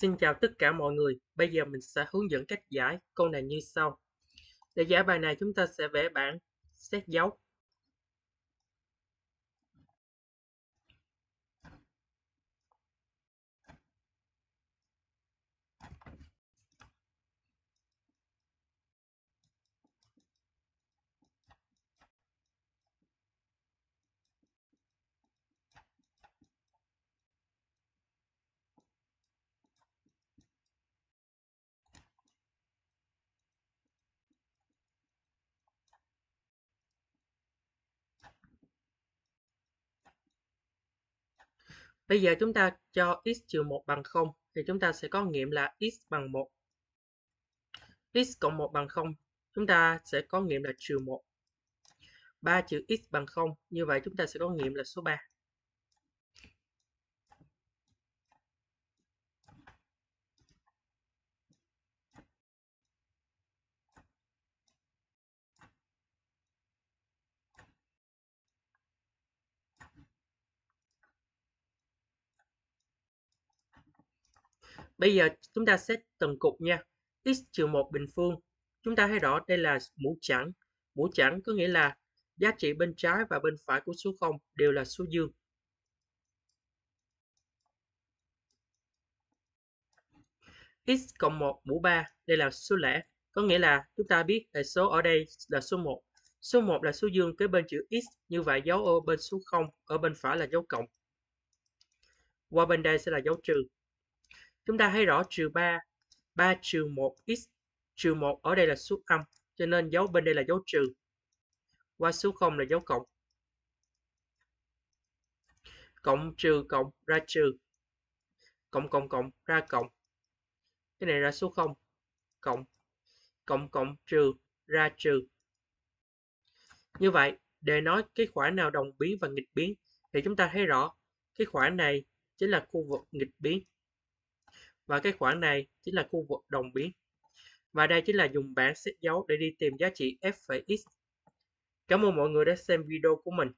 Xin chào tất cả mọi người, bây giờ mình sẽ hướng dẫn cách giải câu này như sau. Để giải bài này chúng ta sẽ vẽ bảng, xét dấu Bây giờ chúng ta cho x trừ 1 bằng 0 thì chúng ta sẽ có nghiệm là x bằng 1. x cộng 1 bằng 0, chúng ta sẽ có nghiệm là trừ 1. 3 trừ x bằng 0, như vậy chúng ta sẽ có nghiệm là số 3. Bây giờ chúng ta xét từng cục nha. X trừ 1 bình phương. Chúng ta thấy rõ đây là mũ chẵn. Mũ chẵn có nghĩa là giá trị bên trái và bên phải của số 0 đều là số dương. x cộng 1 mũ 3, đây là số lẻ. Có nghĩa là chúng ta biết hệ số ở đây là số 1. Số 1 là số dương kế bên chữ x, như vậy dấu ô bên số 0, ở bên phải là dấu cộng. Qua bên đây sẽ là dấu trừ. Chúng ta thấy rõ trừ 3, 3 trừ 1 x, trừ 1 ở đây là số âm, cho nên dấu bên đây là dấu trừ. Qua số 0 là dấu cộng. Cộng trừ cộng ra trừ. Cộng cộng cộng ra cộng. Cái này ra số 0. Cộng. Cộng cộng trừ ra trừ. Như vậy, để nói cái khoản nào đồng biến và nghịch biến thì chúng ta thấy rõ cái khoản này chính là khu vực nghịch biến và cái khoảng này chính là khu vực đồng biến. Và đây chính là dùng bảng xếp dấu để đi tìm giá trị f'(x). Cảm ơn mọi người đã xem video của mình.